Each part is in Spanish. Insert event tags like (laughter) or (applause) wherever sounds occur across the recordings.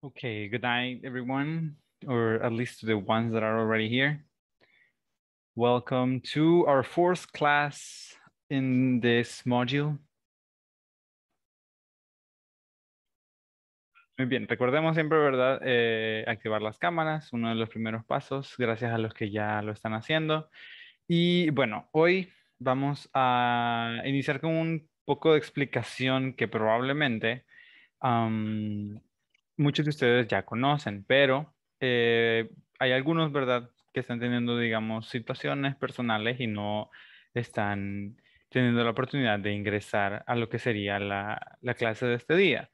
Okay, good night, everyone, or at least to the ones that are already here. Welcome to our fourth class in this module. Muy bien, recordemos siempre, ¿verdad? Eh, activar las cámaras, uno de los primeros pasos, gracias a los que ya lo están haciendo. Y bueno, hoy vamos a iniciar con un poco de explicación que probablemente muchos de ustedes ya conocen, pero eh, hay algunos, ¿verdad?, que están teniendo, digamos, situaciones personales y no están teniendo la oportunidad de ingresar a lo que sería la, clase de este día.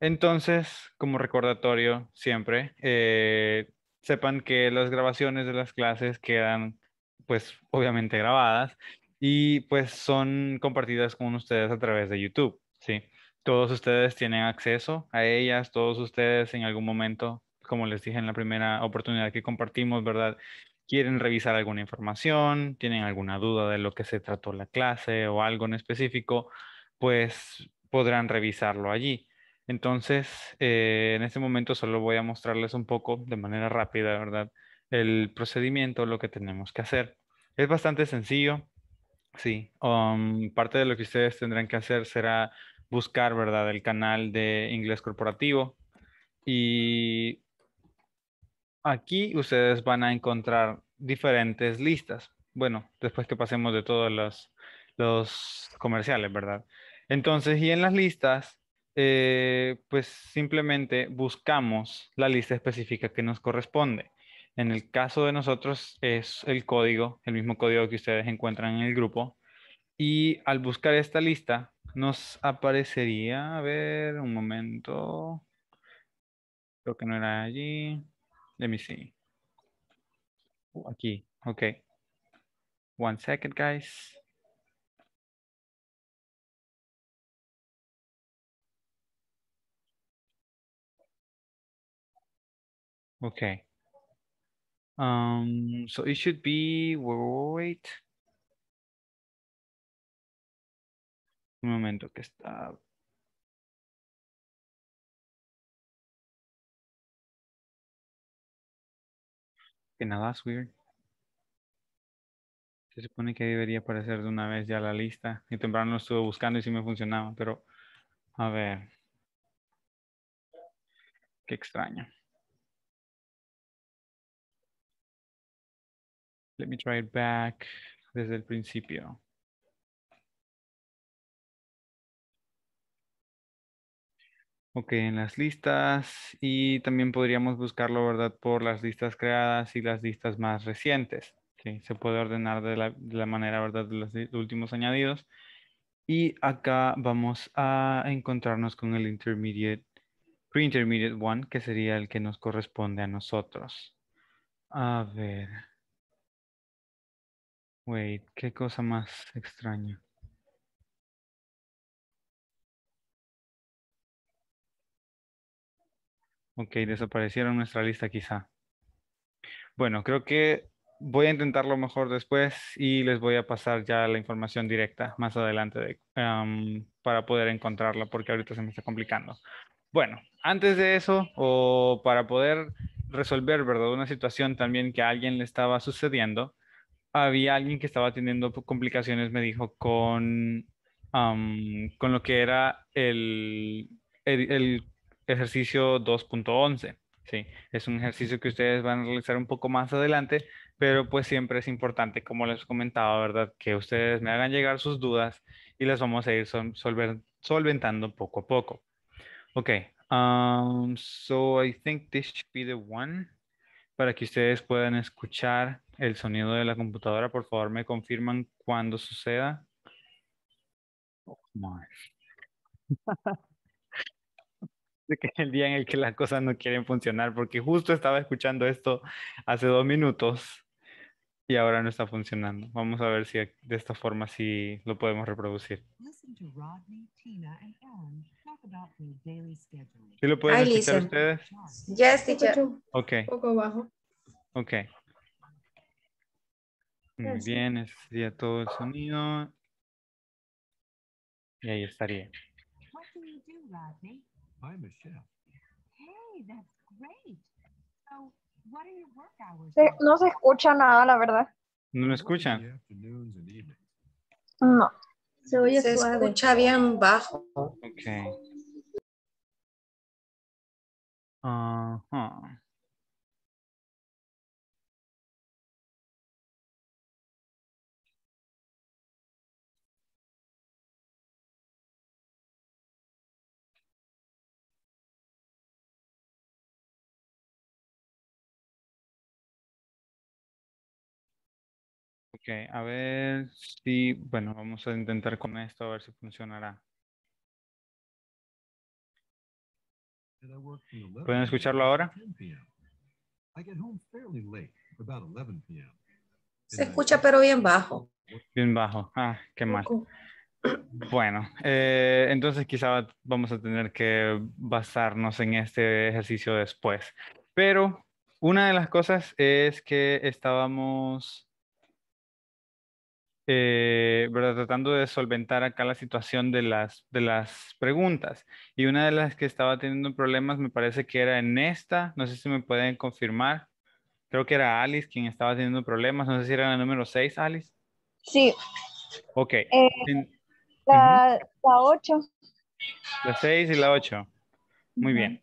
Entonces, como recordatorio siempre, eh, sepan que las grabaciones de las clases quedan, pues, obviamente grabadas y pues son compartidas con ustedes a través de YouTube, ¿sí? todos ustedes tienen acceso a ellas, todos ustedes en algún momento, como les dije en la primera oportunidad que compartimos, ¿verdad? Quieren revisar alguna información, tienen alguna duda de lo que se trató la clase o algo en específico, pues podrán revisarlo allí. Entonces, eh, en este momento solo voy a mostrarles un poco de manera rápida, ¿verdad? El procedimiento, lo que tenemos que hacer. Es bastante sencillo, sí. Um, parte de lo que ustedes tendrán que hacer será buscar, ¿verdad? El canal de inglés corporativo. Y aquí ustedes van a encontrar diferentes listas. Bueno, después que pasemos de todos los, los comerciales, ¿verdad? Entonces, y en las listas, eh, pues simplemente buscamos la lista específica que nos corresponde. En el caso de nosotros es el código, el mismo código que ustedes encuentran en el grupo. Y al buscar esta lista, nos aparecería, a ver, un momento. Creo que no era allí. Let me see. Oh, aquí, ok. One second, guys. Okay. Um, so it should be, wait, Un momento que está Que nada, es weird. Se supone que debería aparecer de una vez ya la lista. Y temprano lo estuve buscando y sí me funcionaba, pero a ver. Qué extraño. Let me try it back desde el principio. Ok, en las listas y también podríamos buscarlo, ¿verdad? Por las listas creadas y las listas más recientes. Se puede ordenar de la, de la manera, ¿verdad? De los últimos añadidos. Y acá vamos a encontrarnos con el intermediate, pre-intermediate one, que sería el que nos corresponde a nosotros. A ver. Wait, qué cosa más extraña. Ok, desaparecieron nuestra lista quizá. Bueno, creo que voy a intentarlo mejor después y les voy a pasar ya la información directa más adelante para poder encontrarla porque ahorita se me está complicando. Bueno, antes de eso o para poder resolver ¿verdad? una situación también que a alguien le estaba sucediendo, había alguien que estaba teniendo complicaciones, me dijo, con, con lo que era el, el ejercicio 2.11. Sí, es un ejercicio que ustedes van a realizar un poco más adelante, pero pues siempre es importante, como les comentaba, ¿verdad? Que ustedes me hagan llegar sus dudas y las vamos a ir solventando poco a poco. Ok, um, so I think this should be the one. Para que ustedes puedan escuchar el sonido de la computadora, por favor me confirman cuando suceda. Oh, (laughs) que el día en el que las cosas no quieren funcionar, porque justo estaba escuchando esto hace dos minutos y ahora no está funcionando. Vamos a ver si de esta forma sí lo podemos reproducir. ¿Sí lo pueden escuchar ustedes? Ok. poco Ok. Muy bien, ese sería todo el sonido. Y ahí estaría. Hi, Michelle. Hey, that's great. So, what are your work hours? Se, no se escucha nada, la verdad. No me escuchan. No. Se, oye se escucha bien bajo. Okay. Uh -huh. Ok, a ver si, bueno, vamos a intentar con esto a ver si funcionará. ¿Pueden escucharlo ahora? Se escucha pero bien bajo. Bien bajo, ah, qué mal. (coughs) Bueno, eh, entonces quizá vamos a tener que basarnos en este ejercicio después. Pero una de las cosas es que estábamos eh, ¿verdad? tratando de solventar acá la situación de las, de las preguntas. Y una de las que estaba teniendo problemas me parece que era en esta, no sé si me pueden confirmar. Creo que era Alice quien estaba teniendo problemas, no sé si era la número 6, Alice. Sí. Ok. Eh, la 8. La 6 y la 8. Muy bien.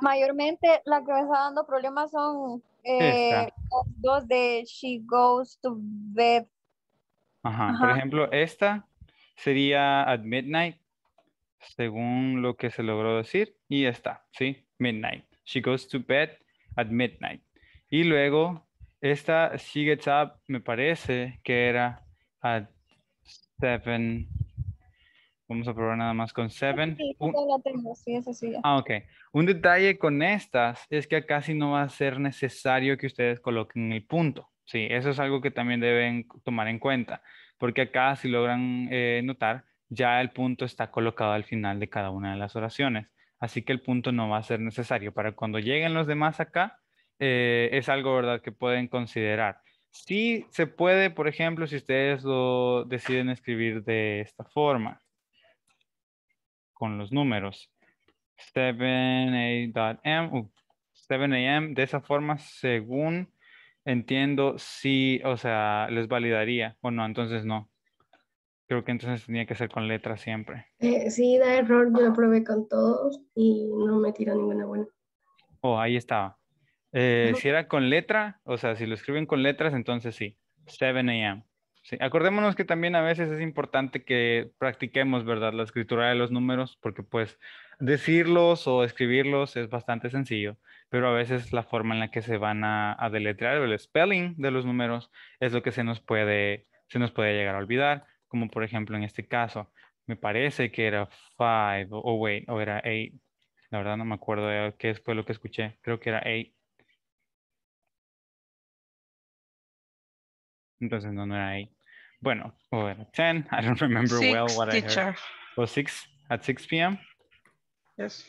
Mayormente la que me está dando problemas son eh, dos de She Goes to Bed. Ajá. Por ejemplo, esta sería At Midnight, según lo que se logró decir, y está ¿sí? Midnight. She goes to bed at midnight. Y luego, esta She Gets Up, me parece que era at seven. Vamos a probar nada más con ah, seven. Sí, la tengo. Sí, eso sí, Ah, ok. Un detalle con estas es que acá casi no va a ser necesario que ustedes coloquen el punto. Sí, eso es algo que también deben tomar en cuenta, porque acá si logran eh, notar, ya el punto está colocado al final de cada una de las oraciones, así que el punto no va a ser necesario. Para cuando lleguen los demás acá, eh, es algo, ¿verdad?, que pueden considerar. Sí se puede, por ejemplo, si ustedes lo deciden escribir de esta forma con los números. 7a.m. 7 a.m. De esa forma, según entiendo, sí, o sea, les validaría o no, entonces no. Creo que entonces tenía que ser con letras siempre. Eh, sí, da error, yo lo probé con todos y no me tiró ninguna buena. Oh, ahí estaba. Eh, si era con letra, o sea, si lo escriben con letras, entonces sí, 7 a.m. Sí, acordémonos que también a veces es importante que practiquemos, ¿verdad? La escritura de los números, porque pues decirlos o escribirlos es bastante sencillo, pero a veces la forma en la que se van a, a deletrear, el spelling de los números, es lo que se nos puede, se nos puede llegar a olvidar, como por ejemplo en este caso, me parece que era five, o oh, wait, o era eight, la verdad no me acuerdo de qué fue lo que escuché, creo que era eight. Entonces no, no era ahí. Bueno, o era 10, I don't remember six, well what I heard. O 6, at 6 p.m.? Yes.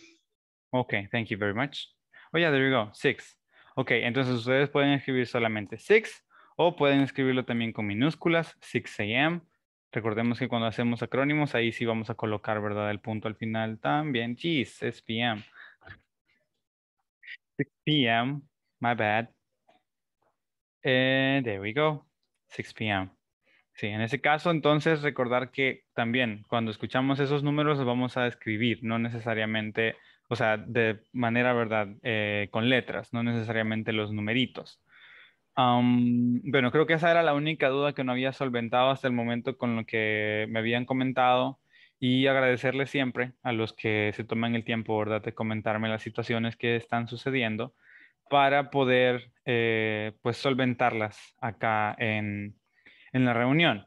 Ok, thank you very much. Oh yeah, there you go, 6. Ok, entonces ustedes pueden escribir solamente 6 o pueden escribirlo también con minúsculas, 6 a.m. Recordemos que cuando hacemos acrónimos, ahí sí vamos a colocar, ¿verdad? El punto al final también. Jeez, 6 p.m. 6 p.m. My bad. And eh, there we go. 6 p.m. Sí, en ese caso, entonces recordar que también cuando escuchamos esos números los vamos a escribir, no necesariamente, o sea, de manera, ¿verdad? Eh, con letras, no necesariamente los numeritos. Um, bueno, creo que esa era la única duda que no había solventado hasta el momento con lo que me habían comentado y agradecerle siempre a los que se toman el tiempo, ¿verdad?, de comentarme las situaciones que están sucediendo para poder eh, pues solventarlas acá en, en la reunión.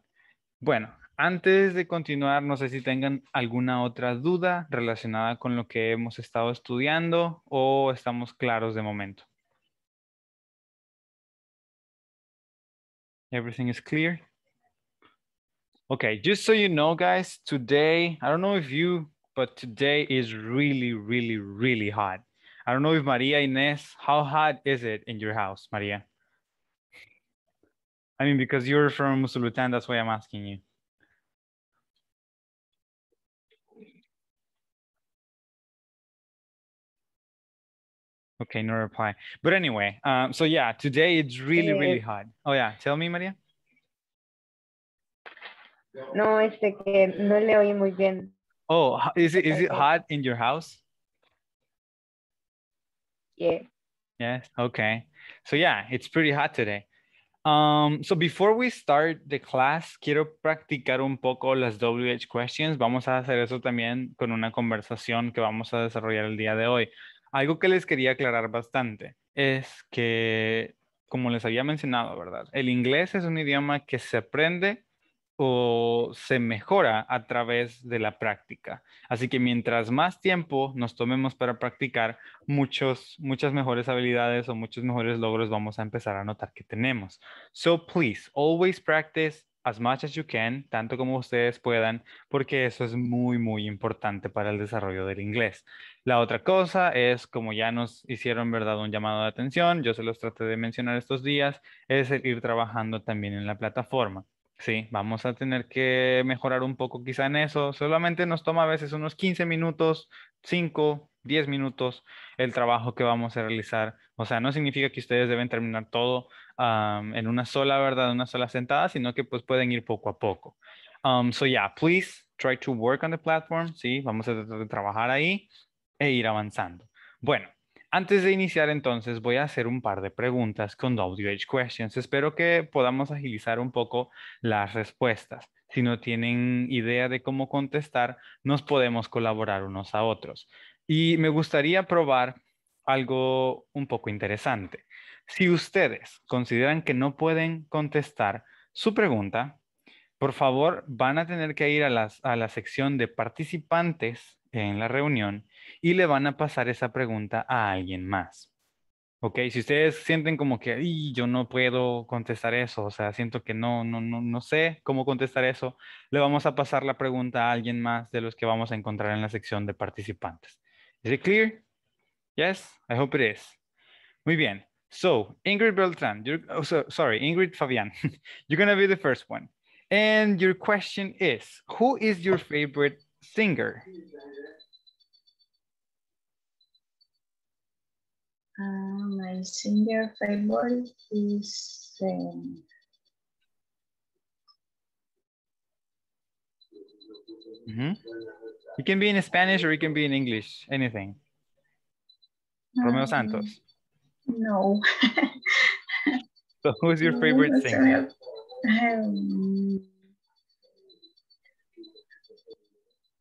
Bueno, antes de continuar, no sé si tengan alguna otra duda relacionada con lo que hemos estado estudiando o estamos claros de momento. Everything is clear? Okay, just so you know, guys, today, I don't know if you, but today is really, really, really hot. I don't know if Maria Inez, how hot is it in your house, Maria? I mean, because you're from Musulutan, that's why I'm asking you. Okay, no reply. But anyway, um, so yeah, today it's really, eh, really hot. Oh yeah, tell me, Maria. No, este que no le oí muy bien. Oh, is it is it hot in your house? Yeah. Yes. Okay. So yeah, it's pretty hot today. Um, so before we start the class, quiero practicar un poco las WH questions. Vamos a hacer eso también con una conversación que vamos a desarrollar el día de hoy. Algo que les quería aclarar bastante es que, como les había mencionado, ¿verdad? El inglés es un idioma que se aprende o se mejora a través de la práctica. Así que mientras más tiempo nos tomemos para practicar, muchos, muchas mejores habilidades o muchos mejores logros vamos a empezar a notar que tenemos. So please, always practice as much as you can, tanto como ustedes puedan, porque eso es muy, muy importante para el desarrollo del inglés. La otra cosa es, como ya nos hicieron, ¿verdad? Un llamado de atención, yo se los traté de mencionar estos días, es seguir trabajando también en la plataforma. Sí, vamos a tener que mejorar un poco quizá en eso. Solamente nos toma a veces unos 15 minutos, 5, 10 minutos el trabajo que vamos a realizar. O sea, no significa que ustedes deben terminar todo en una sola, ¿verdad? Una sola sentada, sino que pues pueden ir poco a poco. Um, so yeah, please try to work on the platform, ¿sí? Vamos a tratar de trabajar ahí e ir avanzando. Bueno, antes de iniciar entonces, voy a hacer un par de preguntas con WH Questions. Espero que podamos agilizar un poco las respuestas. Si no tienen idea de cómo contestar, nos podemos colaborar unos a otros. Y me gustaría probar algo un poco interesante. Si ustedes consideran que no pueden contestar su pregunta, por favor, van a tener que ir a, a la sección de participantes en la reunión y le van a pasar esa pregunta a alguien más. Ok, si ustedes sienten como que yo no puedo contestar eso, o sea, siento que no, no, no, no sé cómo contestar eso, le vamos a pasar la pregunta a alguien más de los que vamos a encontrar en la sección de participantes. Is it clear? Yes, I hope it is. Muy bien. So, Ingrid Beltran, oh, sorry, Ingrid Fabian, (laughs) you're going to be the first one. And your question is, who is your favorite singer? Uh, my singer favorite is um, mm -hmm. It can be in Spanish or it can be in English, anything. Um, Romeo Santos. No. so who's your (laughs) favorite singer? Um,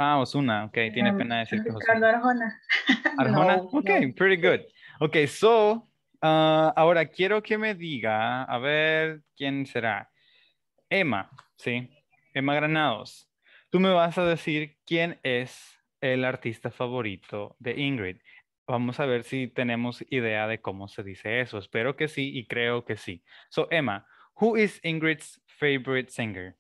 Ah, Osuna, okay, tiene pena decir que Arjona. (laughs) Arjona, okay, pretty good. Okay, so, ah, ahora quiero que me diga, a ver, ¿quién será? Emma, ¿sí? Emma Granados. Tú me vas a decir quién es el artista favorito de Ingrid. Vamos a ver si tenemos idea de cómo se dice eso. Espero que sí y creo que sí. So, Emma, who is Ingrid's favorite singer?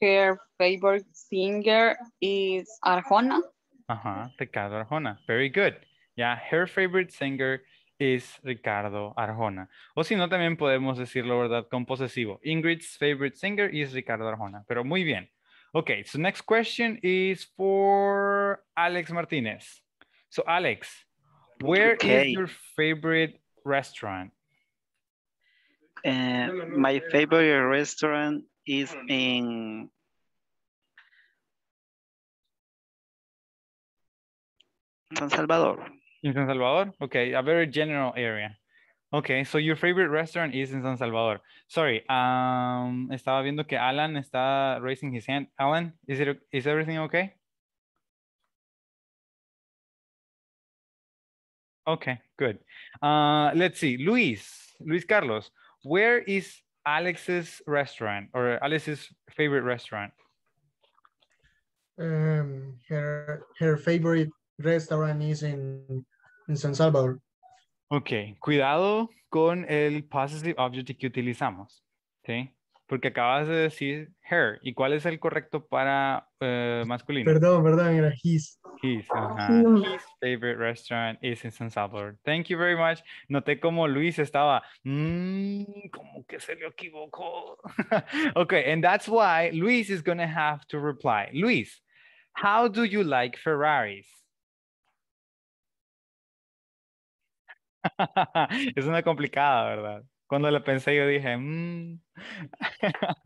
her favorite singer is Arjona. Ajá, Ricardo Arjona. Very good. Yeah, her favorite singer is Ricardo Arjona. O si no, también podemos decirlo, ¿verdad? Con posesivo. Ingrid's favorite singer is Ricardo Arjona. Pero muy bien. Okay, so next question is for Alex Martinez. So Alex, where is your favorite restaurant? Eh, my favorite restaurant is in San Salvador. ¿En San Salvador? Okay, a very general area. Okay, so your favorite restaurant is in San Salvador. Sorry, um, estaba viendo que Alan está raising his hand. Alan, is is everything okay? Okay, good. Uh, let's see, Luis, Luis Carlos, where is Alex's restaurant or Alex's favorite restaurant? Um, her her favorite restaurant is in, in San Salvador. Ok, cuidado con el possessive object que utilizamos. ¿sí? porque acabas de decir her. ¿Y cuál es el correcto para eh, masculino? Perdón, perdón, era his. His, favorite restaurant is in San Salvador. Thank you very much. Noté como Luis estaba, mm, como que se le equivocó. (laughs) okay, and that's why Luis is going to have to reply. Luis, how do you like Ferraris? (laughs) es una complicada, ¿verdad? Cuando la pensé, yo dije, mm, (laughs)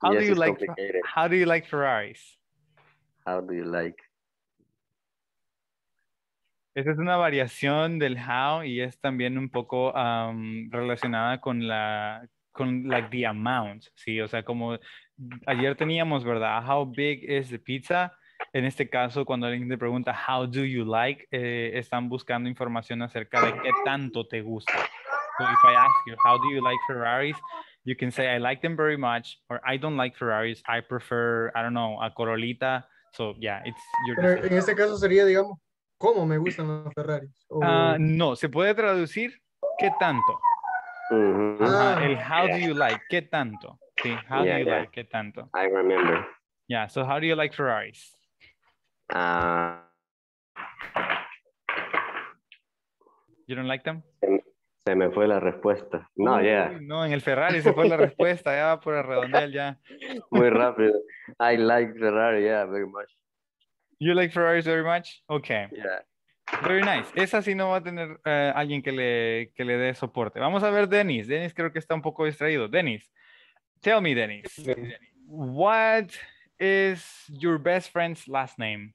how, do you like, how do Ferraris? How do you like? esa es una variación del how y es también un poco relacionada con la, con like the amount, ¿sí? O sea, como ayer teníamos, ¿verdad? How big is the pizza? En este caso, cuando alguien te pregunta, how do you like? Eh, están buscando información acerca de qué tanto te gusta. So if I ask you, how do you like Ferraris? You can say, I like them very much, or I don't like Ferraris. I prefer, I don't know, a Corolita. So yeah, it's your Pero En este caso sería, digamos, ¿cómo me gustan los Ferraris? O... Uh, no, se puede traducir, ¿qué tanto? Uh mm-hmm. ah. -huh. el how yeah. do you like, ¿qué tanto? Sí, how yeah, do you yeah. like, ¿qué tanto? I remember. Yeah, so how do you like Ferraris? Uh... You don't like them? Se me fue la respuesta. No, ya. No, en el Ferrari se fue la respuesta, ya va por redondear ya. (laughs) Muy rápido. I like Ferrari, yeah, very much. You like Ferraris very much? Okay. Yeah. Very nice. Esa sí no va a tener eh, alguien que le, que le dé soporte. Vamos a ver Dennis. Dennis creo que está un poco distraído. Dennis, tell me, Dennis. What is your best friend's last name?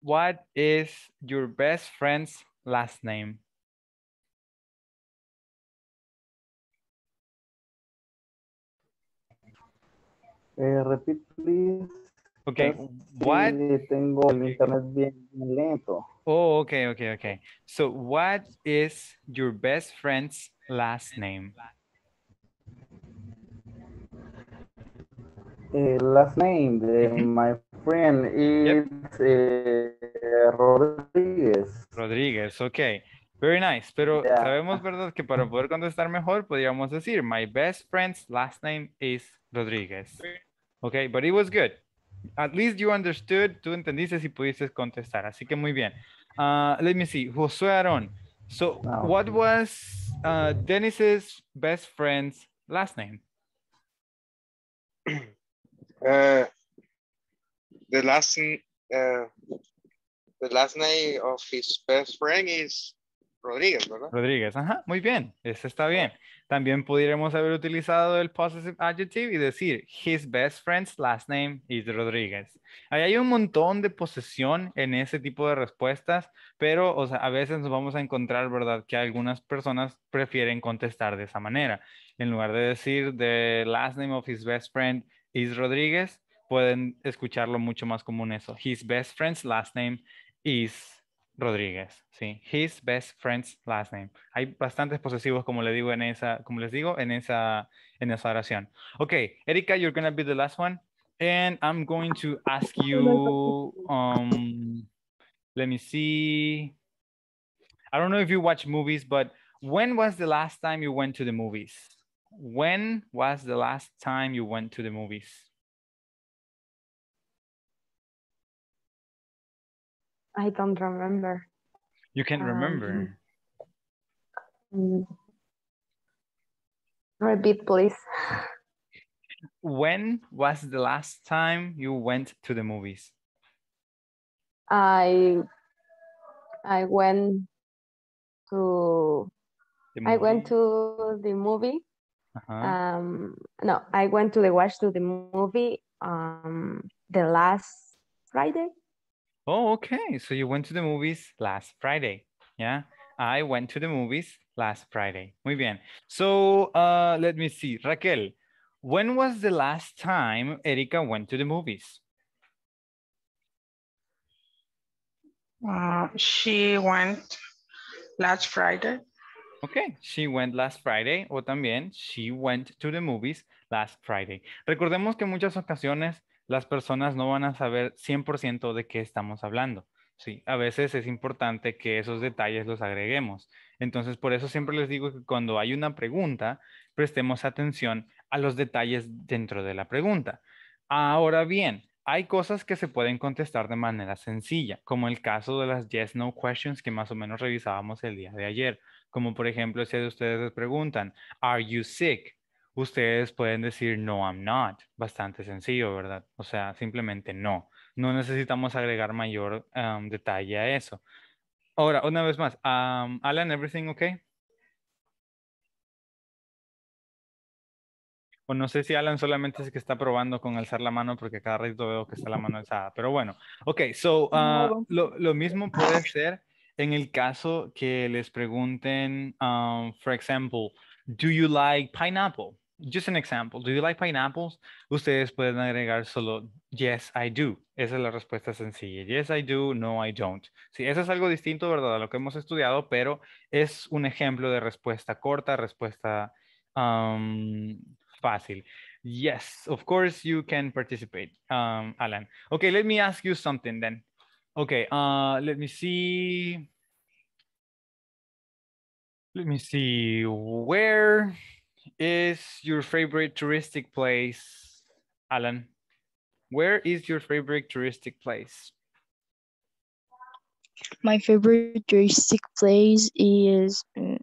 What is your best friend's last name? Eh, please. Ok, what? Tengo el internet bien, lento. Oh, okay, okay, okay. So, what is your best friend's last name? Eh, last name my friend is eh, Rodríguez. Rodríguez, ok. Very nice. Pero sabemos, ¿verdad? Que para poder contestar mejor podríamos decir, my best friend's last name is Rodríguez. Ok, but it was good. At least you understood, tú entendiste si pudiste contestar. Así que muy bien. Uh, let me see, Josué on? So wow. what was uh, Dennis's best friend's last name? (clears throat) Uh, the last uh, the last name of his best friend is Rodríguez, ¿verdad? Rodríguez, ajá, muy bien, eso este está bien. También pudiéramos haber utilizado el possessive adjective y decir, his best friend's last name is Rodríguez. Ahí hay un montón de posesión en ese tipo de respuestas, pero a veces nos vamos a encontrar, ¿verdad? Que algunas personas prefieren contestar de esa manera. En lugar de decir, the last name of his best friend is Rodríguez, pueden escucharlo mucho más común eso. His best friend's last name is Rodríguez, sí. His best friend's last name. Hay bastantes posesivos, como le digo en esa, como les digo en esa, en esa oración. Okay, Erika, you're gonna be the last one, and I'm going to ask you. Um, let me see. I don't know if you watch movies, but when was the last time you went to the movies? When was the last time you went to the movies? I don't remember. You can't um, remember. Mm. Repeat, please. When was the last time you went to the movies? I I went to I went to the movie. Uh -huh. Um, no, I went to the watch to the movie um, the last Friday. Oh, okay. So you went to the movies last Friday. Yeah. I went to the movies last Friday. Muy bien. So uh, let me see. Raquel, when was the last time Erika went to the movies? Uh, she went last Friday. Okay, she went last Friday o también she went to the movies last Friday. Recordemos que en muchas ocasiones las personas no van a saber 100% de qué estamos hablando. Sí, a veces es importante que esos detalles los agreguemos. Entonces, por eso siempre les digo que cuando hay una pregunta, prestemos atención a los detalles dentro de la pregunta. Ahora bien, hay cosas que se pueden contestar de manera sencilla, como el caso de las yes, no questions que más o menos revisábamos el día de ayer. Como por ejemplo, si ustedes les preguntan, ¿Are you sick? ustedes pueden decir no, I'm not. Bastante sencillo, ¿verdad? O sea, simplemente no. No necesitamos agregar mayor detalle a eso. Ahora, una vez más, Alan, everything okay? O no sé si Alan solamente es que está probando con alzar la mano porque cada rato veo que está la mano alzada. Pero bueno, ok, so ah, lo, mismo puede ser en el caso que les pregunten, por for example, do you like pineapple? just an example, do you like pineapples? Ustedes pueden agregar solo yes, I do. Esa es la respuesta sencilla. Yes, I do, no, I don't. Sí, eso es algo distinto, ¿verdad? A lo que hemos estudiado, pero es un ejemplo de respuesta corta, respuesta fácil. Yes, of course you can participate, Alan. Okay, let me ask you something then. Okay, ah, let me see. Let me see where is your favorite touristic place, Alan? Where is your favorite touristic place? My favorite touristic place is mm,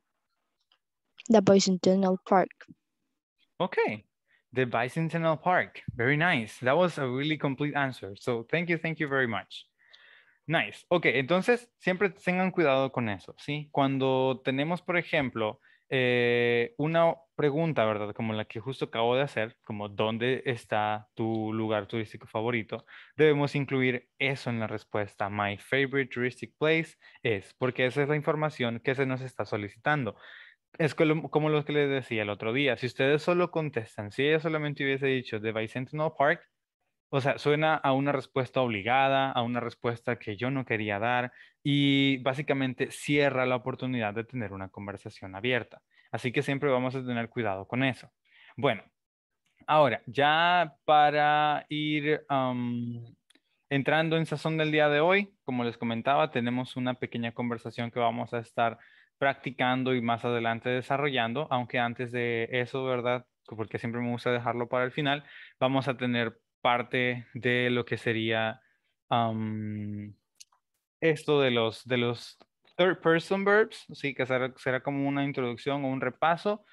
the Bicentennial Park. Okay, the Bicentennial Park. Very nice. That was a really complete answer. So thank you, thank you very much. Nice. Ok, entonces siempre tengan cuidado con eso, ¿sí? Cuando tenemos, por ejemplo, Eh, una pregunta, ¿verdad? Como la que justo acabo de hacer, como dónde está tu lugar turístico favorito, debemos incluir eso en la respuesta. My favorite touristic place es, porque esa es la información que se nos está solicitando. Es como lo que les decía el otro día, si ustedes solo contestan, si ella solamente hubiese dicho The Bicentennial Park, o sea, suena a una respuesta obligada, a una respuesta que yo no quería dar y básicamente cierra la oportunidad de tener una conversación abierta. Así que siempre vamos a tener cuidado con eso. Bueno, ahora, ya para ir entrando en sazón del día de hoy, como les comentaba, tenemos una pequeña conversación que vamos a estar practicando y más adelante desarrollando, aunque antes de eso, ¿verdad? Porque siempre me gusta dejarlo para el final, vamos a tener parte de lo que sería esto de los, de los third person verbs, sí, que será, como una introducción o un repaso.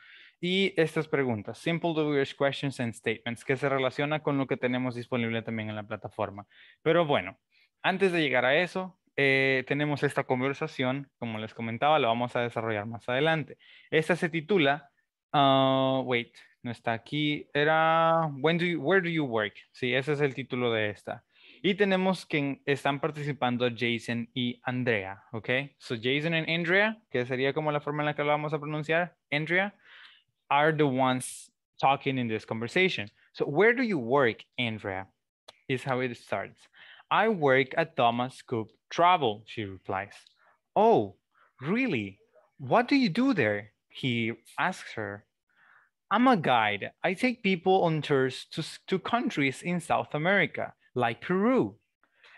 Y estas preguntas, Simple Do Questions and Statements, que se relaciona con lo que tenemos disponible también en la plataforma. Pero bueno, antes de llegar a eso, eh, tenemos esta conversación, como les comentaba, la vamos a desarrollar más adelante. Esta se titula, ah, wait, no está aquí, era When do Where do you work? Sí, ese es el título de esta. Y tenemos que están participando Jason y Andrea, ¿ok? So Jason and Andrea, que sería como la forma en la que lo vamos a pronunciar, Andrea, are the ones talking in this conversation. So where do you work, Andrea? Is how it starts. I work at Thomas Coop Travel, she replies. Oh, really? What do you do there? He asks her. I'm a guide. I take people on tours to, to countries in South America, like Peru.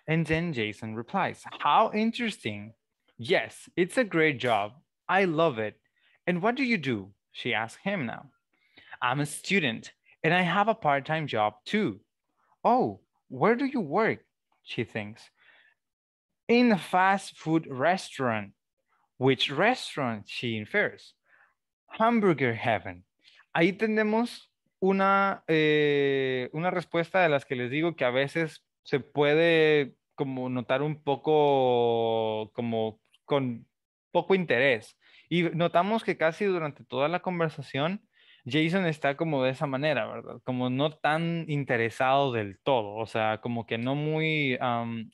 And then Jason replies, How interesting. Yes, it's a great job. I love it. And what do you do? She asks him now. I'm a student and I have a part time job too. Oh, where do you work? She thinks. In a fast food restaurant. Which restaurant? She infers. Hamburger Heaven. ahí tenemos eh, una, respuesta de las que les digo que a veces se puede como notar un poco como con poco interés. Y notamos que casi durante toda la conversación Jason está como de esa manera, ¿verdad? Como no tan interesado del todo, o sea, como que no muy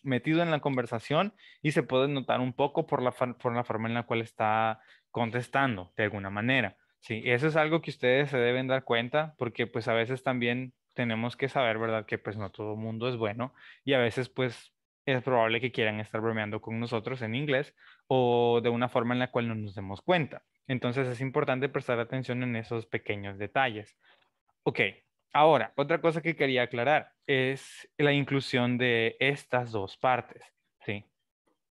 metido en la conversación y se puede notar un poco por por la forma en la cual está contestando de alguna manera. Sí, eso es algo que ustedes se deben dar cuenta porque pues a veces también tenemos que saber, ¿verdad? Que pues no todo mundo es bueno y a veces pues es probable que quieran estar bromeando con nosotros en inglés o de una forma en la cual no nos demos cuenta. Entonces es importante prestar atención en esos pequeños detalles. Ok, ahora, otra cosa que quería aclarar es la inclusión de estas dos partes, ¿sí?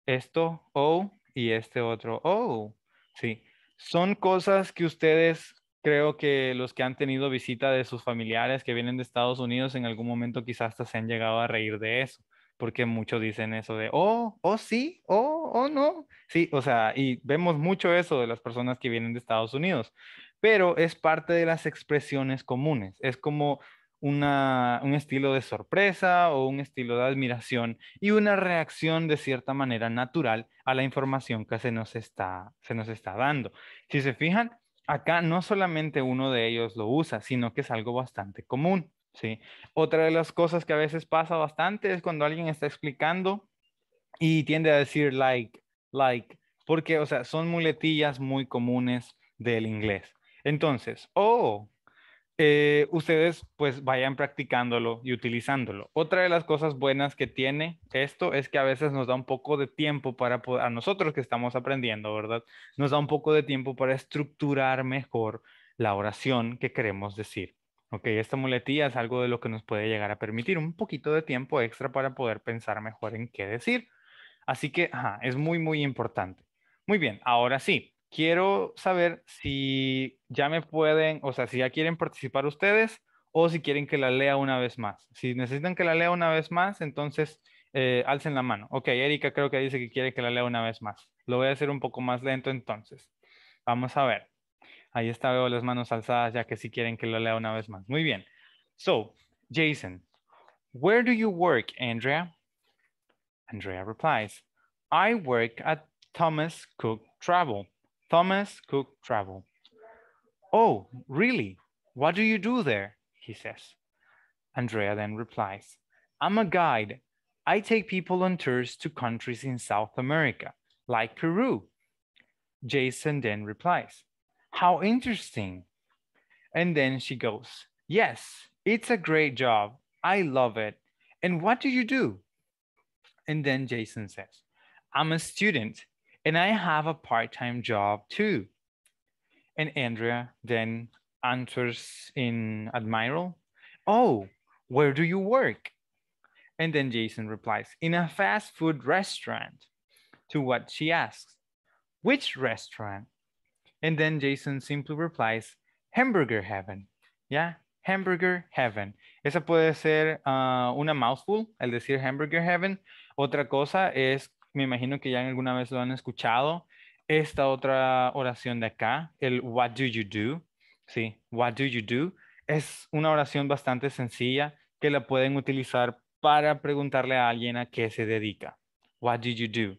Esto O oh, y este otro O, oh, ¿sí? Son cosas que ustedes, creo que los que han tenido visita de sus familiares que vienen de Estados Unidos, en algún momento quizás hasta se han llegado a reír de eso, porque muchos dicen eso de, oh, oh sí, oh, oh no. Sí, o sea, y vemos mucho eso de las personas que vienen de Estados Unidos, pero es parte de las expresiones comunes. Es como un estilo de sorpresa o un estilo de admiración y una reacción de cierta manera natural a la información que se nos está, se nos está dando. Si se fijan, acá no solamente uno de ellos lo usa, sino que es algo bastante común. ¿sí? Otra de las cosas que a veces pasa bastante es cuando alguien está explicando y tiende a decir like, like, porque, o sea, son muletillas muy comunes del inglés. Entonces, oh, eh, ustedes pues vayan practicándolo y utilizándolo. Otra de las cosas buenas que tiene esto es que a veces nos da un poco de tiempo para poder, a nosotros que estamos aprendiendo, ¿verdad? Nos da un poco de tiempo para estructurar mejor la oración que queremos decir. Ok, esta muletilla es algo de lo que nos puede llegar a permitir un poquito de tiempo extra para poder pensar mejor en qué decir. Así que ajá, es muy, muy importante. Muy bien, ahora sí, quiero saber si ya me pueden, o sea, si ya quieren participar ustedes o si quieren que la lea una vez más. Si necesitan que la lea una vez más, entonces eh, alcen la mano. Ok, Erika creo que dice que quiere que la lea una vez más. Lo voy a hacer un poco más lento entonces. Vamos a ver. Ahí está, veo las manos alzadas ya que si quieren que lo lea una vez más. Muy bien. So, Jason, where do you work, Andrea? Andrea replies, I work at Thomas Cook Travel. Thomas Cook Travel. Oh, really? What do you do there? He says. Andrea then replies, I'm a guide. I take people on tours to countries in South America, like Peru. Jason then replies, How interesting. And then she goes, Yes, it's a great job. I love it. And what do you do? And then Jason says, I'm a student and I have a part-time job too. And Andrea then answers in Admiral, oh, where do you work? And then Jason replies, in a fast food restaurant. To what she asks, which restaurant? And then Jason simply replies, hamburger heaven. Yeah, hamburger heaven. Esa puede ser uh, una mouthful, el decir hamburger heaven. Otra cosa es me imagino que ya alguna vez lo han escuchado. Esta otra oración de acá, el What do you do? Sí, What do you do? Es una oración bastante sencilla que la pueden utilizar para preguntarle a alguien a qué se dedica. What do you do?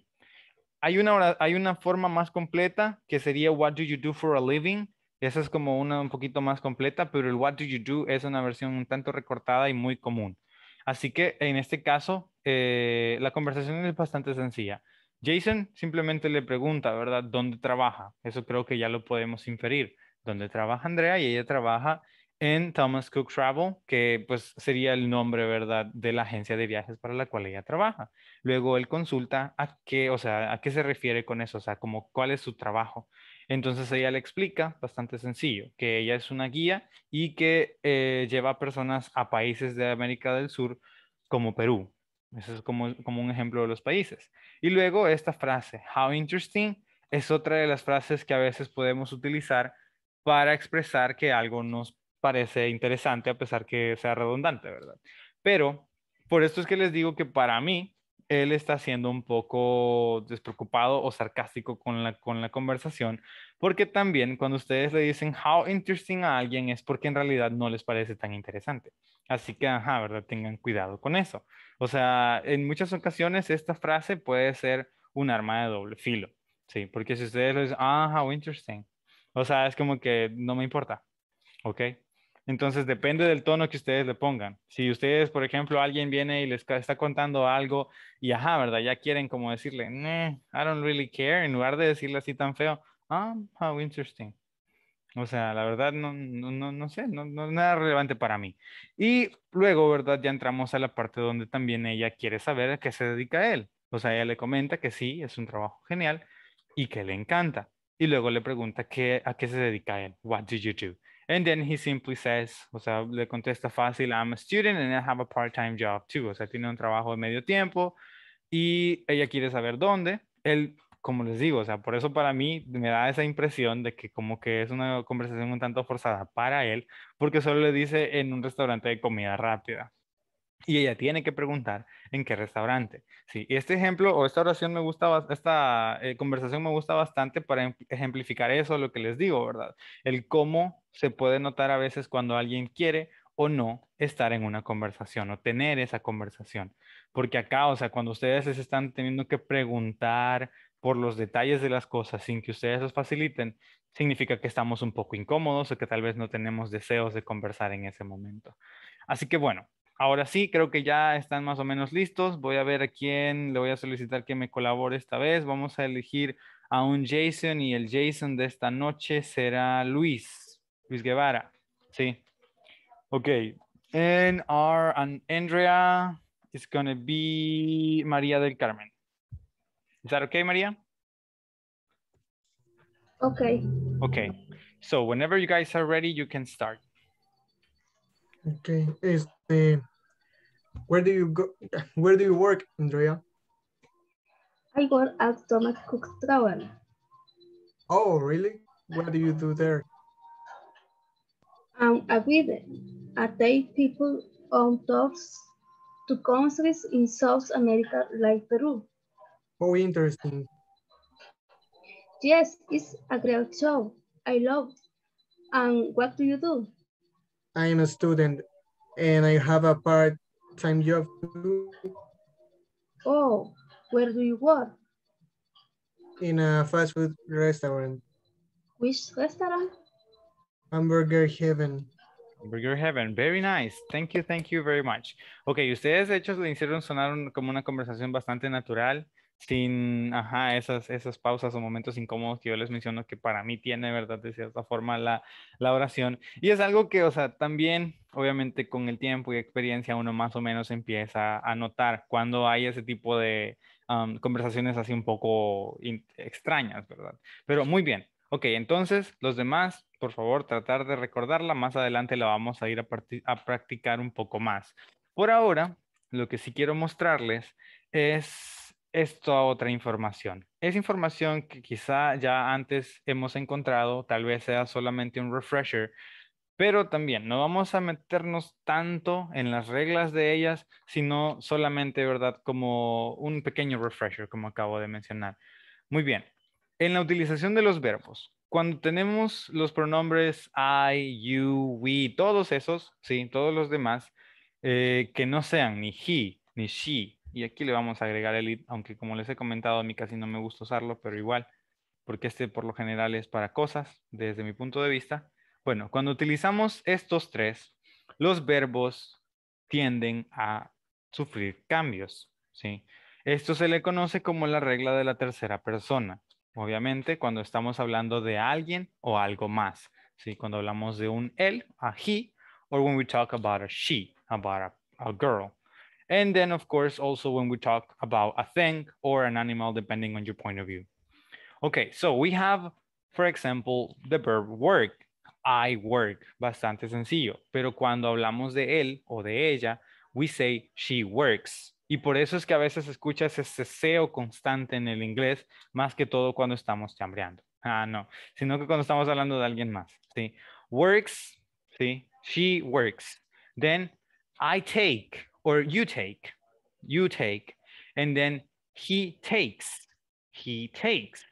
Hay una, hay una forma más completa que sería What do you do for a living? Esa es como una un poquito más completa, pero el What do you do es una versión un tanto recortada y muy común. Así que en este caso, eh, la conversación es bastante sencilla. Jason simplemente le pregunta, ¿verdad? ¿Dónde trabaja? Eso creo que ya lo podemos inferir. ¿Dónde trabaja Andrea? Y ella trabaja en Thomas Cook Travel, que pues sería el nombre, ¿verdad?, de la agencia de viajes para la cual ella trabaja. Luego él consulta a qué, o sea, a qué se refiere con eso, o sea, como cuál es su trabajo. Entonces ella le explica, bastante sencillo, que ella es una guía y que eh, lleva personas a países de América del Sur como Perú. Eso es como, como un ejemplo de los países. Y luego esta frase, how interesting, es otra de las frases que a veces podemos utilizar para expresar que algo nos parece interesante a pesar que sea redundante, ¿verdad? Pero por esto es que les digo que para mí él está siendo un poco despreocupado o sarcástico con la, con la conversación, porque también cuando ustedes le dicen how interesting a alguien es porque en realidad no les parece tan interesante. Así que, ajá, ¿verdad? Tengan cuidado con eso. O sea, en muchas ocasiones esta frase puede ser un arma de doble filo, ¿sí? Porque si ustedes le dicen, ah, how interesting, o sea, es como que no me importa, ¿ok? Entonces depende del tono que ustedes le pongan. Si ustedes, por ejemplo, alguien viene y les está contando algo y ajá, ¿verdad? Ya quieren como decirle, I don't really care, en lugar de decirle así tan feo, ah, how interesting. O sea, la verdad, no, no, no sé, no, no es nada relevante para mí. Y luego, ¿verdad? Ya entramos a la parte donde también ella quiere saber a qué se dedica él. O sea, ella le comenta que sí, es un trabajo genial y que le encanta. Y luego le pregunta a qué se dedica él. What do you do? And then he simply says, o sea, le contesta fácil, I'm a student and I have a part-time job too. O sea, tiene un trabajo de medio tiempo y ella quiere saber dónde. Él, como les digo, o sea, por eso para mí me da esa impresión de que como que es una conversación un tanto forzada para él, porque solo le dice en un restaurante de comida rápida y ella tiene que preguntar en qué restaurante. Sí, este ejemplo o esta oración me gusta, esta eh, conversación me gusta bastante para em, ejemplificar eso, lo que les digo, ¿verdad? El cómo se puede notar a veces cuando alguien quiere o no estar en una conversación o tener esa conversación. Porque acá, o sea, cuando ustedes están teniendo que preguntar por los detalles de las cosas sin que ustedes los faciliten, significa que estamos un poco incómodos o que tal vez no tenemos deseos de conversar en ese momento. Así que bueno, ahora sí, creo que ya están más o menos listos. Voy a ver a quién le voy a solicitar que me colabore esta vez. Vamos a elegir a un Jason y el Jason de esta noche será Luis, Luis Guevara. Sí. Ok. And our and Andrea is going to be María del Carmen. Is that okay, María? Okay. Okay. So whenever you guys are ready, you can start. Okay, este, where do you go, where do you work, Andrea? I work at Thomas Cook Travel. Oh, really? What do you do there? Um, I with it. I take people on tours to countries in South America like Peru. Oh, interesting. Yes, it's a great show. I love And what do you do? I am a student and I have a part-time job too. Oh, where do you work? In a fast food restaurant. Which restaurant? Hamburger Heaven. Hamburger Heaven, very nice. Thank you, thank you very much. Ok, ustedes de hecho le hicieron sonar como una conversación bastante natural. sin ajá, esas, esas pausas o momentos incómodos que yo les menciono que para mí tiene, ¿verdad? De cierta forma la, oración. Y es algo que, o sea, también, obviamente, con el tiempo y experiencia uno más o menos empieza a notar cuando hay ese tipo de conversaciones así un poco extrañas, ¿verdad? Pero muy bien. Ok, entonces los demás, por favor, tratar de recordarla. Más adelante la vamos a ir a practicar un poco más. Por ahora, lo que sí quiero mostrarles es a otra información. Es información que quizá ya antes hemos encontrado, tal vez sea solamente un refresher, pero también no vamos a meternos tanto en las reglas de ellas, sino solamente, ¿verdad? Como un pequeño refresher, como acabo de mencionar. Muy bien. En la utilización de los verbos, cuando tenemos los pronombres I, you, we, todos esos, sí, todos los demás, eh, que no sean ni he, ni she, y aquí le vamos a agregar el aunque como les he comentado, a mí casi no me gusta usarlo, pero igual, porque este por lo general es para cosas, desde mi punto de vista. Bueno, cuando utilizamos estos tres, los verbos tienden a sufrir cambios, ¿sí? Esto se le conoce como la regla de la tercera persona, obviamente cuando estamos hablando de alguien o algo más, ¿sí? Cuando hablamos de un él, a he, or when we talk about a she, about a girl. And then, of course, also when we talk about a thing or an animal, depending on your point of view. Okay, so we have, for example, the verb work. I work, bastante sencillo. Pero cuando hablamos de él o de ella, we say she works. Y por eso es que a veces escuchas ese ceseo constante en el inglés, más que todo cuando estamos chambreando. Ah, no, sino que cuando estamos hablando de alguien más. ¿sí? Works, ¿sí? she works. Then I take, or you take, you take, and then he takes, he takes.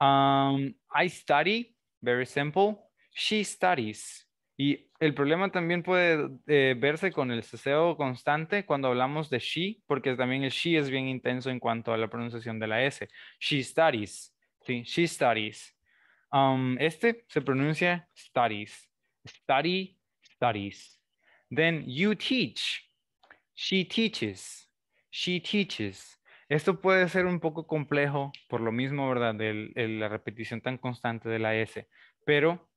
Um, I study, very simple. She studies. Y el problema también puede eh, verse con el ceseo constante cuando hablamos de she, porque también el she es bien intenso en cuanto a la pronunciación de la S. She studies. Sí, she studies. Um, este se pronuncia studies. Study, studies. Then you teach. She teaches. She teaches. Esto puede ser un poco complejo por lo mismo, ¿verdad? De la repetición tan constante de la S. Pero,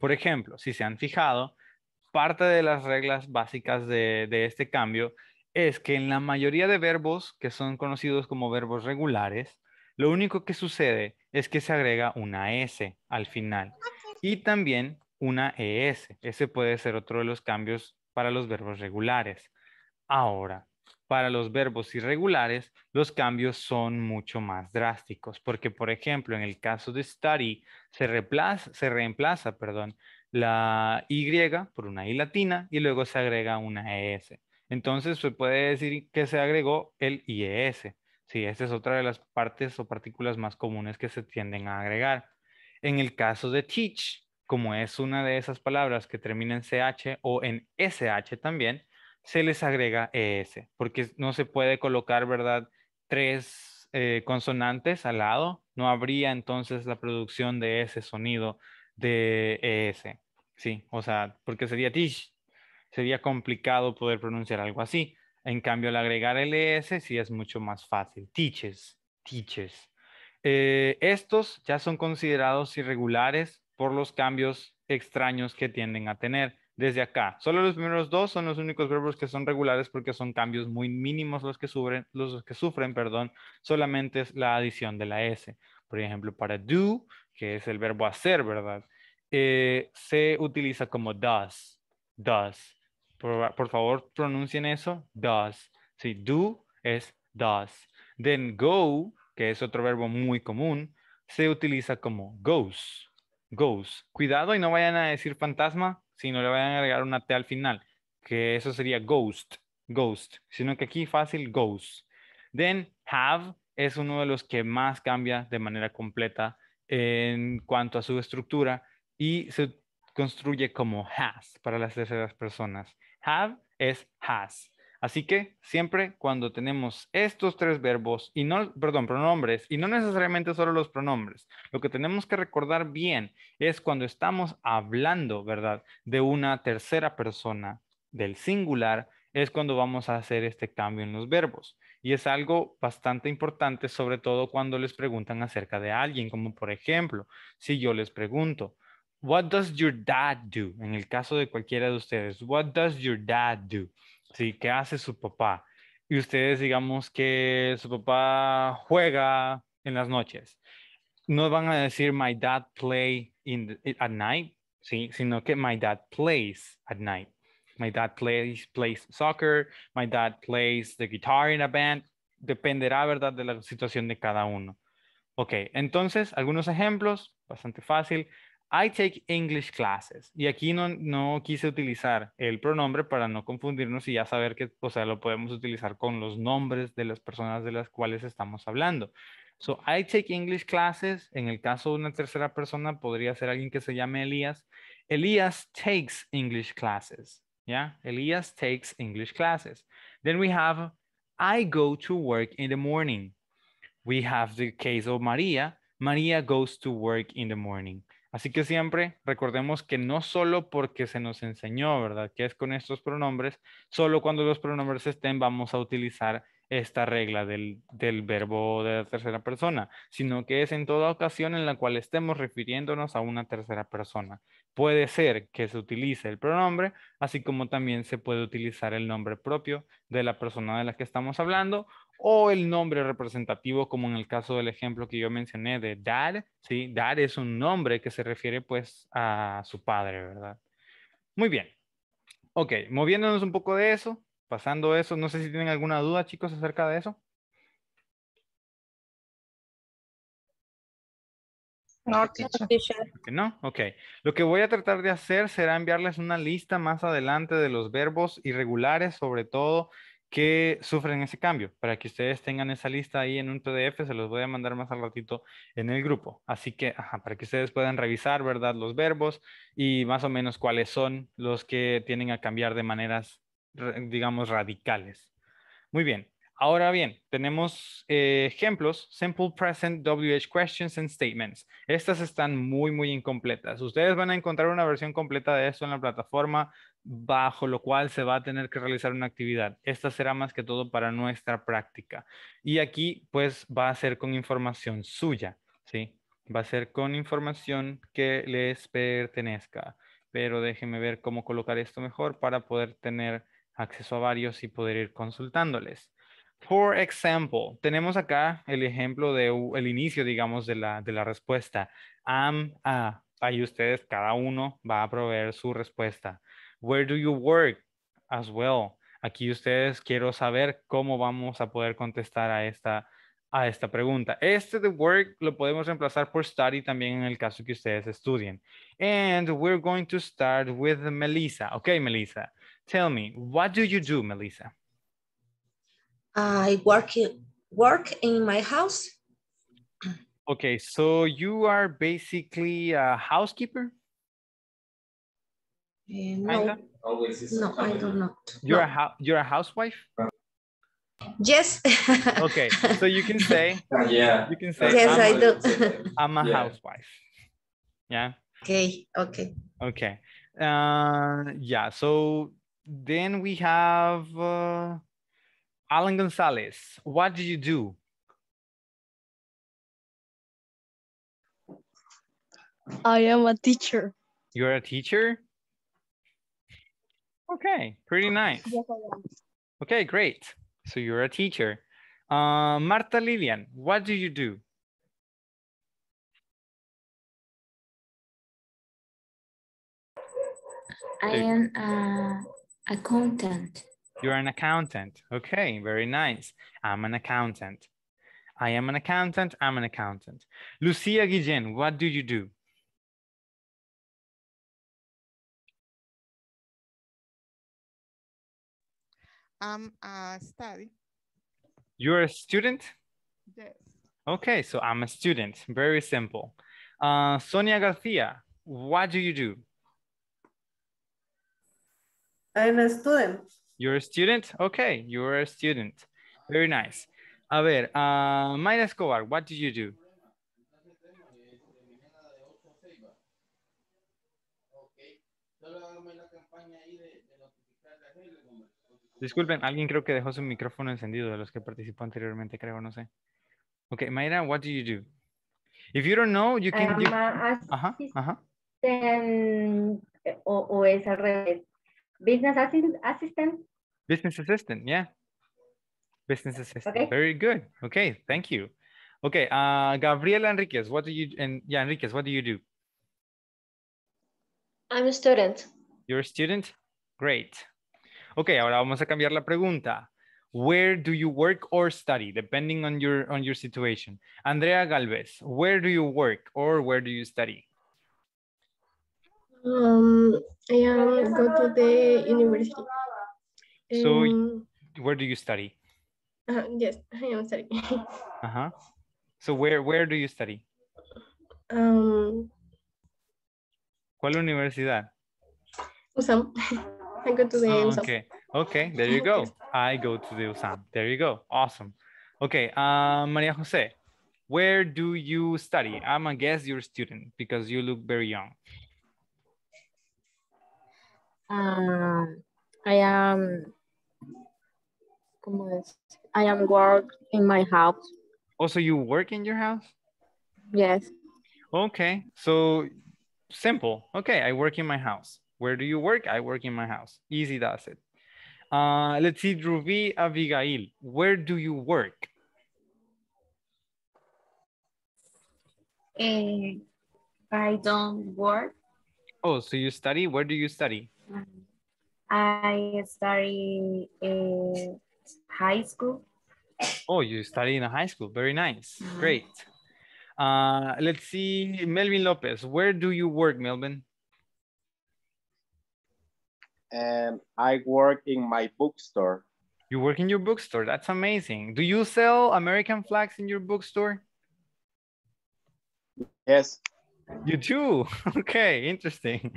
por ejemplo, si se han fijado, parte de las reglas básicas de, de este cambio es que en la mayoría de verbos que son conocidos como verbos regulares, lo único que sucede es que se agrega una S al final y también una ES. Ese puede ser otro de los cambios para los verbos regulares. Ahora, para los verbos irregulares, los cambios son mucho más drásticos, porque, por ejemplo, en el caso de study, se, reemplaza, se reemplaza perdón, la Y por una I latina y luego se agrega una e ES. Entonces, se puede decir que se agregó el IES. E sí, esta es otra de las partes o partículas más comunes que se tienden a agregar. En el caso de teach, como es una de esas palabras que termina en CH o en SH también, se les agrega e ES, porque no se puede colocar, ¿verdad? Tres eh, consonantes al lado, no habría entonces la producción de ese sonido de ES, ¿sí? O sea, porque sería tish, sería complicado poder pronunciar algo así. En cambio, al agregar el ES sí es mucho más fácil. Teaches, teachers. Eh, estos ya son considerados irregulares por los cambios extraños que tienden a tener desde acá. Solo los primeros dos son los únicos verbos que son regulares porque son cambios muy mínimos los que, sufren, los que sufren, perdón, solamente es la adición de la S. Por ejemplo, para do, que es el verbo hacer, ¿verdad? Eh, se utiliza como does, does. Por, favor, pronuncien eso, does. si do es does. Then go, que es otro verbo muy común, se utiliza como goes, goes. Cuidado y no vayan a decir fantasma si no le vayan a agregar una T al final, que eso sería ghost, ghost, sino que aquí fácil ghost. Then have es uno de los que más cambia de manera completa en cuanto a su estructura y se construye como has para las terceras personas. Have es has. Así que siempre cuando tenemos estos tres verbos y no, perdón, pronombres y no necesariamente solo los pronombres, lo que tenemos que recordar bien es cuando estamos hablando, ¿verdad? De una tercera persona del singular, es cuando vamos a hacer este cambio en los verbos. Y es algo bastante importante, sobre todo cuando les preguntan acerca de alguien, como por ejemplo, si yo les pregunto, What does your dad do? En el caso de cualquiera de ustedes, What does your dad do? ¿sí? ¿Qué hace su papá? Y ustedes, digamos que su papá juega en las noches. No van a decir my dad play in at night, Sino que my dad plays at night. My dad plays, plays soccer, my dad plays the guitar in a band. Dependerá, ¿verdad?, de la situación de cada uno. Ok, entonces, algunos ejemplos, bastante fácil. I take English classes. Y aquí no, quise utilizar el pronombre para no confundirnos y ya saber que, o sea, lo podemos utilizar con los nombres de las personas de las cuales estamos hablando. So, I take English classes. En el caso de una tercera persona, podría ser alguien que se llame Elías. Elías takes English classes. ¿Ya? Yeah? Elías takes English classes. Then we have, I go to work in the morning. We have the case of María. María goes to work in the morning. Así que siempre recordemos que no solo porque se nos enseñó, ¿verdad? Que es con estos pronombres, solo cuando los pronombres estén vamos a utilizar esta regla del, del, verbo de la tercera persona, sino que es en toda ocasión en la cual estemos refiriéndonos a una tercera persona. Puede ser que se utilice el pronombre, así como también se puede utilizar el nombre propio de la persona de la que estamos hablando o el nombre representativo, como en el caso del ejemplo que yo mencioné de dad, ¿sí? Dad es un nombre que se refiere pues a su padre, ¿verdad? Muy bien. Ok, moviéndonos un poco de eso, pasando eso, no sé si tienen alguna duda, chicos, acerca de eso. No, no, ok. Lo que voy a tratar de hacer será enviarles una lista más adelante de los verbos irregulares, sobre todo que sufren ese cambio. Para que ustedes tengan esa lista ahí en un PDF, se los voy a mandar más al ratito en el grupo. Así que, para que ustedes puedan revisar, ¿verdad? Los verbos y más o menos cuáles son los que tienen a cambiar de maneras, digamos, radicales. Muy bien. Ahora bien, tenemos eh, ejemplos, simple present, WH questions and statements. Estas están muy, muy incompletas. Ustedes van a encontrar una versión completa de esto en la plataforma bajo lo cual se va a tener que realizar una actividad. Esta será más que todo para nuestra práctica. Y aquí pues va a ser con información suya, ¿sí? Va a ser con información que les pertenezca. Pero déjenme ver cómo colocar esto mejor para poder tener acceso a varios y poder ir consultándoles. Por ejemplo, tenemos acá el ejemplo del el inicio, digamos, de la, de la respuesta. Am, a. Ah. Ahí ustedes, cada uno va a proveer su respuesta. Where do you work? As well. Aquí ustedes quiero saber cómo vamos a poder contestar a esta, a esta pregunta. Este de work lo podemos reemplazar por study también en el caso que ustedes estudien. And we're going to start with Melissa. Okay, Melissa, tell me, what do you do, Melissa? I work work in my house. Okay, so you are basically a housekeeper? Eh, no. no, I do not. You're no. a you're a housewife. Yes. (laughs) okay, so you can say. (laughs) Yeah. You can say. Yes, i do. (laughs) I'm a yeah. housewife. Yeah. Okay. Okay. Okay. Uh, yeah. So then we have uh, Alan Gonzalez. What do you do? I am a teacher. You're a teacher? Okay, pretty nice. Yes, I am. Okay, great. So you're a teacher. Uh, Marta Lilian, what do you do? I am a accountant. You're an accountant. Okay, very nice. I'm an accountant. I am an accountant. I'm an accountant. Lucia Guillen, what do you do? I'm um, a study. You're a student? Yes. Okay, so I'm a student. Very simple. Uh, Sonia Garcia, what do you do? I'm a student. You're a student? Okay, you're a student. Very nice. A ver, uh, Mayra Escobar, what do you do? Disculpen, alguien creo que dejó su micrófono encendido de los que participó anteriormente, creo, no sé. Okay, Mayra, what do you do? If you don't know, you can do... Ah, ah, ajá, O, es al Business assistant. Business assistant, yeah. Business assistant. Very good. Okay, thank you. Okay, uh, Gabriela Enriquez, what do you, and yeah, Enriquez, what do you do? I'm a student. You're a student? Great. Ok, ahora vamos a cambiar la pregunta. Where do you work or study, depending on your, on your situation? Andrea Galvez, where do you work or where do you study? Um, I am go to the university. So, um, where do you study? Uh-huh, yes, I am studying. (laughs) uh huh. So, where where do you study? Um. ¿Cuál universidad? USAM. (laughs) I go to the USAM. Oh, okay, okay, there you go. I go to the USAM. There you go. Awesome. Okay, uh, Maria Jose, where do you study? I'm a guess you're a student because you look very young. Um, I am. I am work in my house. Also, oh, you work in your house? Yes. Okay, so simple. Okay, I work in my house. Where do you work? I work in my house. Easy does it. Uh, let's see, Ruby Abigail, where do you work? Uh, I don't work. Oh, so you study? Where do you study? I study in high school. Oh, you study in a high school. Very nice. Mm-hmm. Great. Uh, let's see, Melvin Lopez, where do you work, Melvin? and I work in my bookstore. You work in your bookstore. That's amazing. Do you sell American flags in your bookstore? Yes. You do? (laughs) Okay, interesting.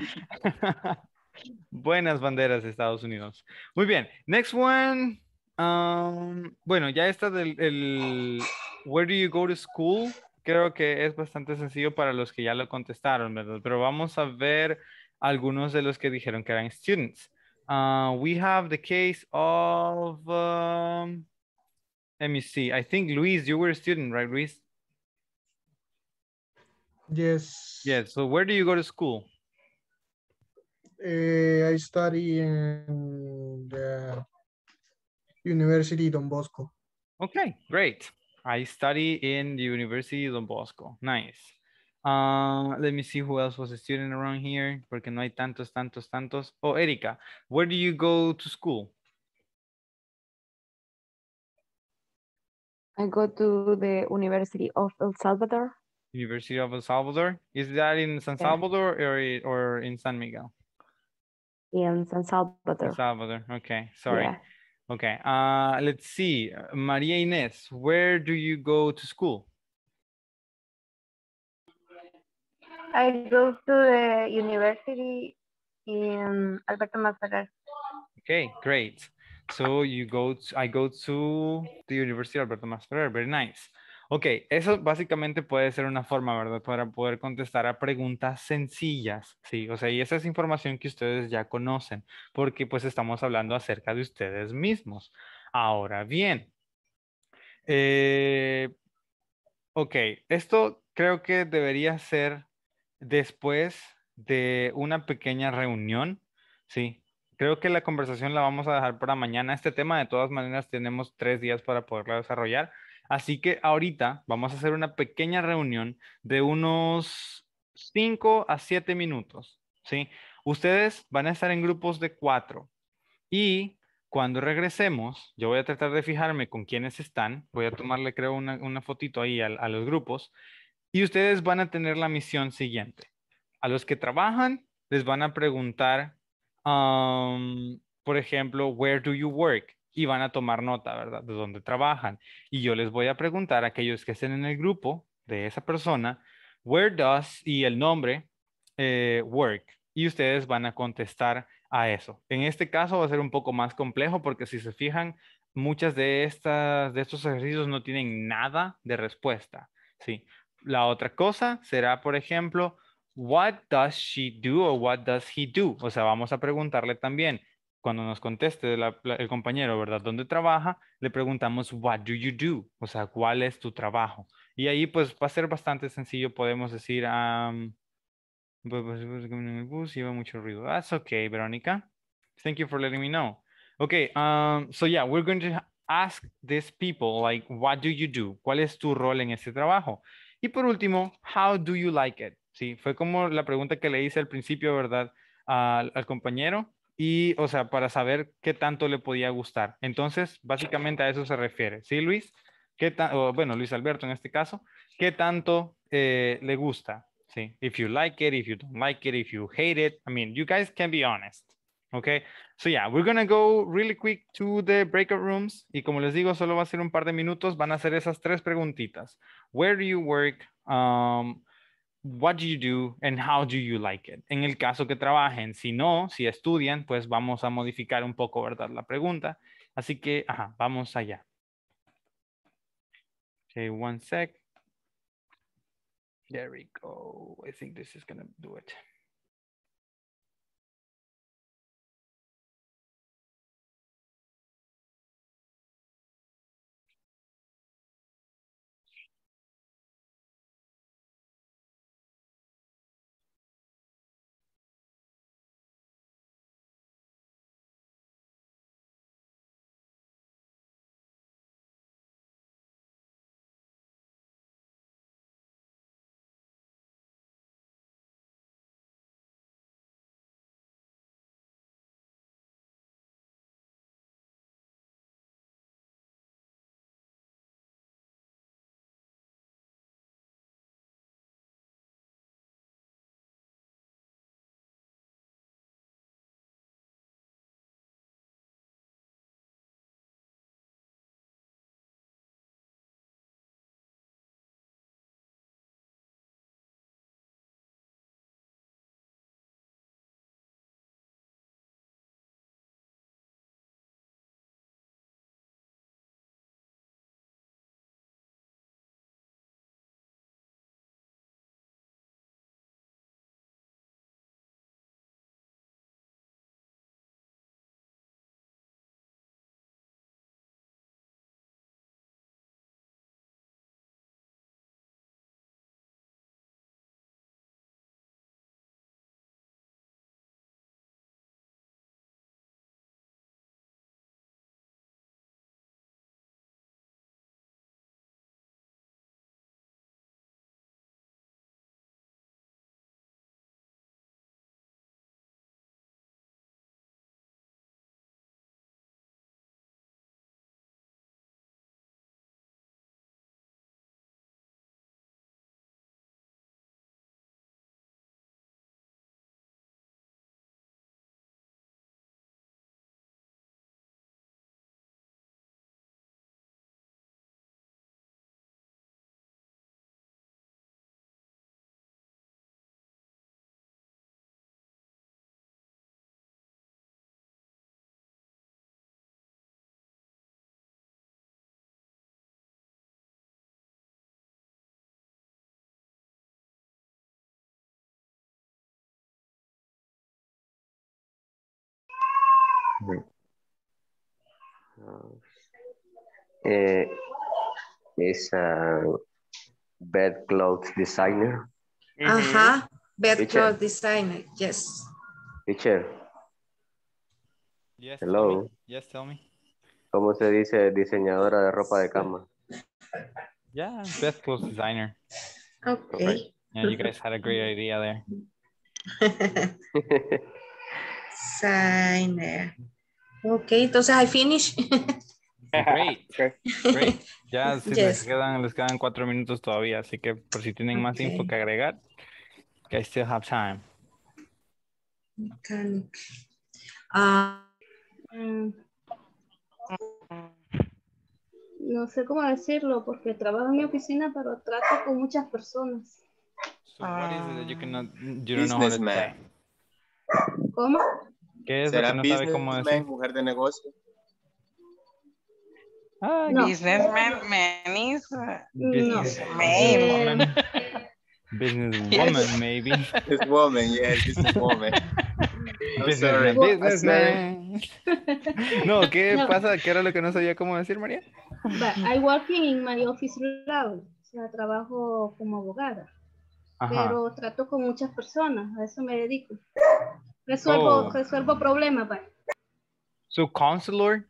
(laughs) Buenas banderas de Estados Unidos. Muy bien. Next one. Um, bueno, ya está del el, Where do you go to school? Creo que es bastante sencillo para los que ya lo contestaron, ¿verdad? Pero vamos a ver algunos de los que dijeron que eran students. Uh, we have the case of, um, let me see, I think Luis, you were a student, right, Luis? Yes. Yes, so where do you go to school? Uh, I study in the University Don Bosco. Okay, great. I study in the University Don Bosco. Nice. Uh, let me see who else was a student around here, porque no hay tantos, tantos, tantos. Oh, Erika, where do you go to school? I go to the University of El Salvador. University of El Salvador. Is that in San Salvador or, or in San Miguel? In San Salvador. San Salvador, okay, sorry. Yeah. Okay, uh, let's see. Maria Inez, where do you go to school? I go to the university in Alberto Masferrer. Okay, great. So you go to, I go to the University of Alberto Masferrer. Very nice. Ok, eso básicamente puede ser una forma, ¿verdad? Para poder contestar a preguntas sencillas, ¿sí? O sea, y esa es información que ustedes ya conocen, porque pues estamos hablando acerca de ustedes mismos. Ahora bien, eh, ok, esto creo que debería ser después de una pequeña reunión, sí, creo que la conversación la vamos a dejar para mañana. Este tema, de todas maneras, tenemos tres días para poderla desarrollar. Así que ahorita vamos a hacer una pequeña reunión de unos cinco a siete minutos, ¿sí? Ustedes van a estar en grupos de cuatro y cuando regresemos, yo voy a tratar de fijarme con quiénes están, voy a tomarle creo una, una fotito ahí a los grupos y ustedes van a tener la misión siguiente. A los que trabajan, les van a preguntar, um, por ejemplo, where do you work? Y van a tomar nota, ¿verdad? De dónde trabajan. Y yo les voy a preguntar a aquellos que estén en el grupo de esa persona, where does y el nombre eh, work. Y ustedes van a contestar a eso. En este caso va a ser un poco más complejo porque si se fijan, muchas de estas de estos ejercicios no tienen nada de respuesta, ¿sí? La otra cosa será, por ejemplo, what does she do o what does he do? O sea, vamos a preguntarle también, cuando nos conteste el compañero, ¿verdad? ¿Dónde trabaja? Le preguntamos, what do you do? O sea, ¿cuál es tu trabajo? Y ahí pues va a ser bastante sencillo, podemos decir, um, en el bus, lleva mucho ruido. That's okay, Verónica Thank you for letting me know. Okay, um, so yeah, we're going to ask these people, like, what do you do? ¿Cuál es tu rol en ese trabajo? Y por último, how do you like it? Sí, fue como la pregunta que le hice al principio, ¿verdad? Al, compañero y, o sea, para saber qué tanto le podía gustar. Entonces, básicamente a eso se refiere, ¿sí, Luis? ¿Qué bueno, Luis Alberto en este caso, ¿qué tanto eh, le gusta? Sí, if you like it, if you don't like it, if you hate it, I mean, you guys can be honest. Okay, so yeah, we're going to go really quick to the breakout rooms y como les digo, solo va a ser un par de minutos, van a hacer esas tres preguntitas where do you work, um, what do you do and how do you like it. En el caso que trabajen, si no, si estudian, pues vamos a modificar un poco, ¿verdad? La pregunta. Así que, ajá, vamos allá. Okay, one sec. There we go. I think this is going to do it. Eh, es a ah, bed clothes designer. Ajá, bed clothes designer, yes. Teacher. Yes, Hello. Yes, tell me. ¿Cómo se dice diseñadora de ropa de cama? Yeah, bed clothes designer. Okay. you guys had a great idea there. (laughs) Signer. Ok, entonces I finish. Great, (laughs) great. Ya (laughs) les, quedan, les cuatro minutos todavía, así que por si tienen más info que agregar, I still have time. Ah, no sé cómo decirlo, porque trabajo en mi oficina, pero trato con muchas personas. So ¿Cómo? ¿Qué es ¿Será lo que no sabe cómo mujer de negocio? Ah, no. Businessman, manis. Ah, Businessman. No. Businesswoman, maybe. This woman, yes, Business woman. Businessman. (laughs) Businessman. (laughs) No, ¿qué pasa? ¿Qué era lo que no sabía cómo decir, María? I work in my office law. O sea, trabajo como abogada. Pero trato con muchas personas, a eso me dedico. Resuelvo, oh. resuelvo problemas, Su counselor.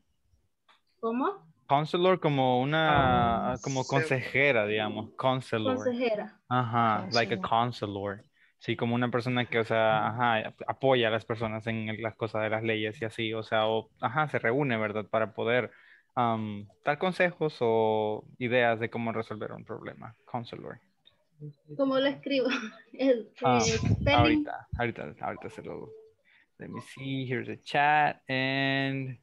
¿Cómo? Counselor como una, ah, como consejera, digamos. Counselor. Consejera. Ajá, like a counselor. Sí, como una persona que, o sea, ajá, apoya a las personas en las cosas de las leyes y así, o sea, o, ajá, se reúne, ¿verdad? Para poder um, dar consejos o ideas de cómo resolver un problema. Counselor. ¿Cómo lo escribo? (laughs) Ah, ahorita, ahorita, ahorita se lo Let me see, here's a chat and...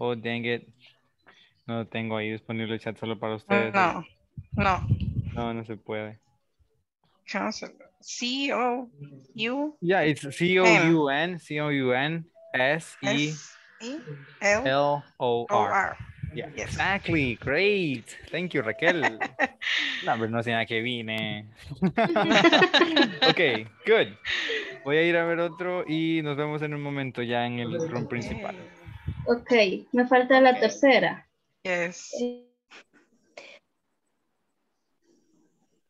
Oh, dang it. No tengo ahí disponible el chat solo para ustedes. No, no. No, no se puede. C-O-U. Yeah, it's C-O-U-N, C-O-U-N, S-E-L-O-R. E yeah, exactly. Great. Thank you, Raquel. (laughs) no, pero no sé nada que vine. (laughs) (laughs) okay, good. Voy a ir a ver otro y nos vemos en un momento ya en el room principal. Ok, me falta la tercera. Yes. Eh,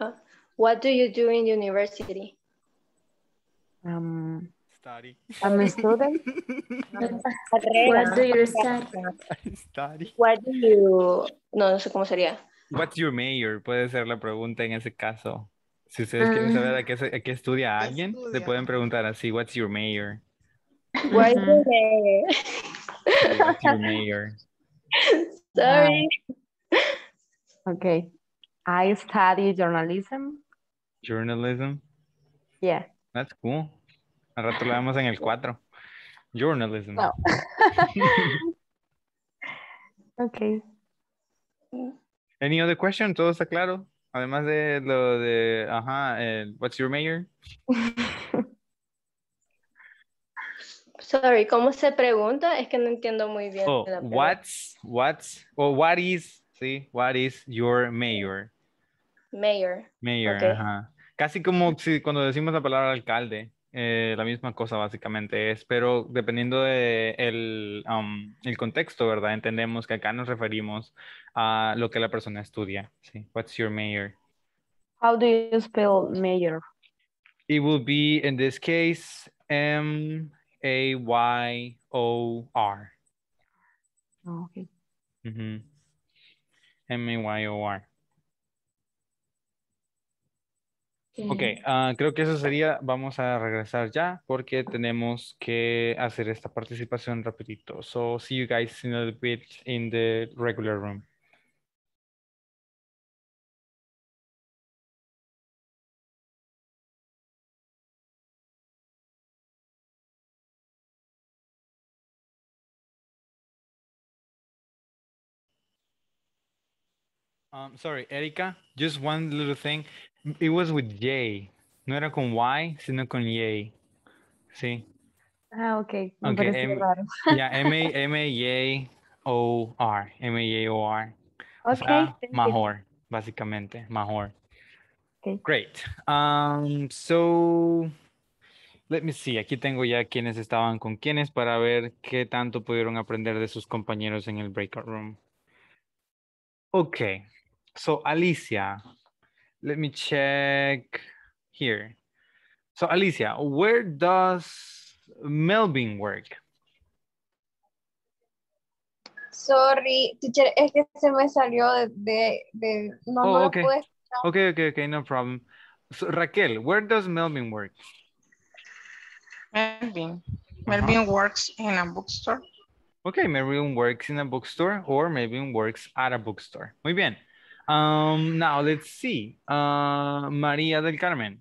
ah, what do you do in university? Um, study. I'm a student. (laughs) What do you study? What do you... No, no sé cómo sería. What's your major? Puede ser la pregunta en ese caso. Si ustedes quieren saber a mm. qué, estudia alguien, se pueden preguntar así, what's your major? What's your major? what's your (laughs) Sorry. Ah. okay. I study journalism. Journalism? Yeah. That's cool. Al rato lo vemos en el 4. Journalism. (laughs) (laughs) okay. Any other question? ¿Todo está claro? Además de lo de, ajá, What's Your Mayor. (laughs) Sorry, ¿cómo se pregunta? Es que no entiendo muy bien. Oh, what's, what's, o what is, sí, what is your mayor? Mayor. Mayor, ajá. Casi como cuando decimos la palabra alcalde. Eh, la misma cosa básicamente es, pero dependiendo de el, um, el, contexto, ¿verdad? Entendemos que acá nos referimos a lo que la persona estudia. ¿sí? What's your mayor? How do you spell major? It will be, in this case, M-A-Y-O-R. Ah, okay. M-A-Y-O-R. Ok, ah, creo que eso sería, vamos a regresar ya porque tenemos que hacer esta participación rapidito. So, see you guys in a bit in the regular room. Um, sorry, Erika, just one little thing. It was with J. No era con Y, sino con Y. Sí. Ah, ok. Me okay, M, raro. (laughs) Yeah, M-A-Y-O-R. (laughs) M-A-Y-O-R. Okay, mejor, básicamente, mejor. Great. Um, so, let me see. Aquí tengo ya quienes estaban con quienes para ver qué tanto pudieron aprender de sus compañeros en el breakout room. Ok. So, Alicia, Let me check here. So Alicia, where does Melvin work? Sorry, teacher, es que se me salió de, de no oh, okay. Puedes, okay, okay, okay, no problem. So, Raquel, where does Melvin work? Melvin. Melvin uh -huh. works in a bookstore. Okay, Melvin works in a bookstore or Melvin works at a bookstore. Muy bien. Um, now let's see. Uh, Maria del Carmen,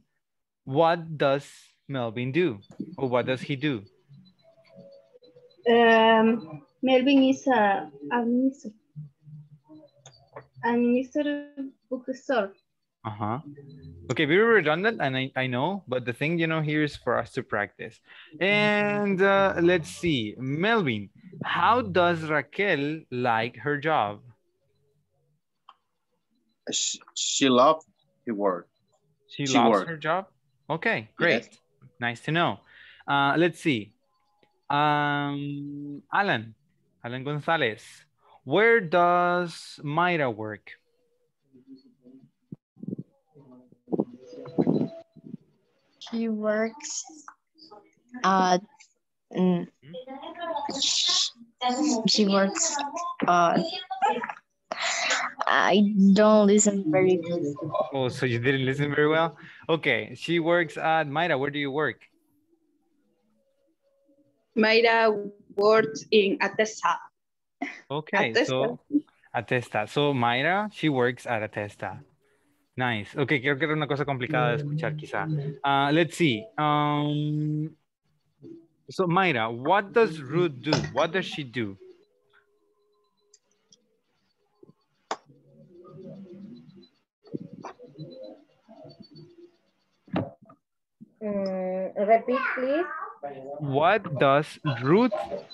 what does Melvin do? Or what does he do? Um, Melvin is a administrator, administrator bookstore. Uh-huh. Okay, we are redundant and I, I know, but the thing, you know, here is for us to practice. And uh, let's see, Melvin, how does Raquel like her job? she, she loved her work. She, she loves worked. her job. Okay, great. Yes. Nice to know. Uh, let's see. Um, Alan, Alan Gonzalez, where does Mayra work? She works at mm, hmm? she works uh, I don't listen very well. Oh, so you didn't listen very well? Okay, she works at Mayra. Where do you work? Mayra works in Atesta. Okay, Atesta. so Atesta. So Mayra, she works at Atesta. Nice. Ok, creo que era una cosa complicada de escuchar quizá. Uh, let's see. Um, so Mayra, what does Ruth do? What does she do? Mm, repeat, please. What does Ruth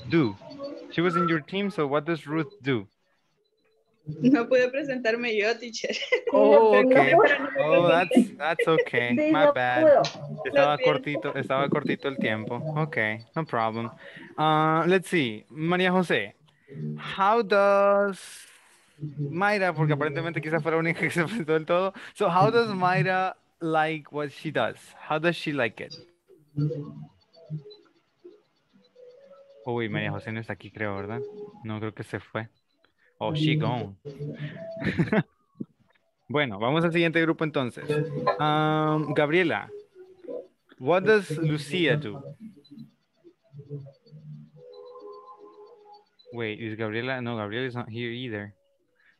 do? She was in your team, so what does Ruth do? No pude presentarme yo, teacher. Oh, okay. Oh, that's, that's okay. My bad. Estaba cortito, estaba cortito el tiempo. Okay, no problem. Uh, let's see. María José, how does Mayra, porque aparentemente quizás fue la única que se presentó del todo. So, how does Mayra like what she does? How does she like it? Uy, María José no está aquí, creo, ¿verdad? No, creo que se fue. Oh, she gone. (laughs) bueno, vamos al siguiente grupo entonces. Um, Gabriela, what does Lucia do? Wait, is Gabriela? No, Gabriela is not here either.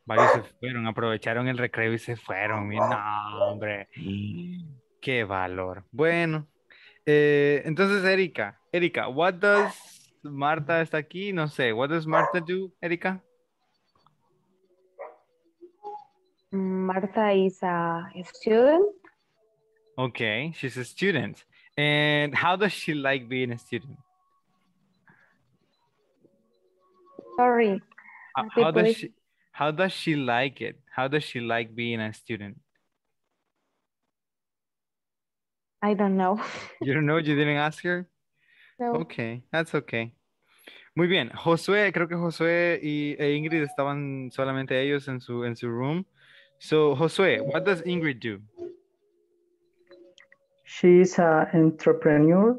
Varios se fueron, aprovecharon el recreo y se fueron. no, hombre. Qué valor. Bueno, eh, entonces Erika, Erika, what does Marta está aquí? No sé, what does Marta do, Erika? Marta is a student. Okay, she's a student. And how does she like being a student? Sorry. how does she like it? How does she like being a student? I don't know. you don't know? You didn't ask her? (laughs) No. Okay, that's okay. Muy bien, Josué, creo que Josué y e Ingrid estaban solamente ellos en su, en su room. So, Josué, what does Ingrid do? She's an entrepreneur.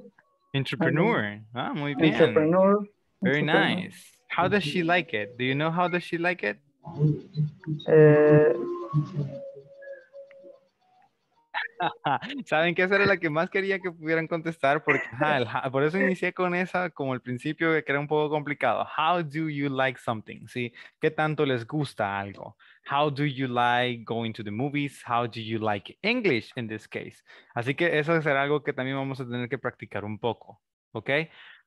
Entrepreneur. Ah, muy bien. Entrepreneur. Very entrepreneur. nice. How does she like it? Do you know how does she like it? Eh, (laughs) Saben que esa era la que más quería que pudieran contestar, porque por eso inicié con esa como el principio que era un poco complicado. How do you like something? ¿Sí? ¿Qué tanto les gusta algo? How do you like going to the movies? How do you like English in this case? Así que eso será algo que también vamos a tener que practicar un poco, ¿ok?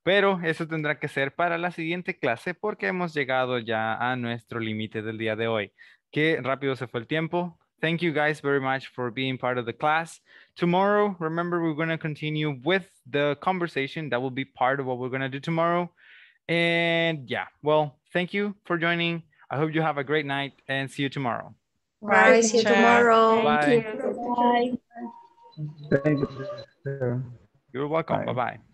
Pero eso tendrá que ser para la siguiente clase porque hemos llegado ya a nuestro límite del día de hoy. Qué rápido se fue el tiempo. Thank you guys very much for being part of the class. Tomorrow, remember, we're going to continue with the conversation. That will be part of what we're going to do tomorrow. And yeah, well, thank you for joining. I hope you have a great night and see you tomorrow. Bye. See you tomorrow. Bye. Thank you. You're welcome. Bye bye.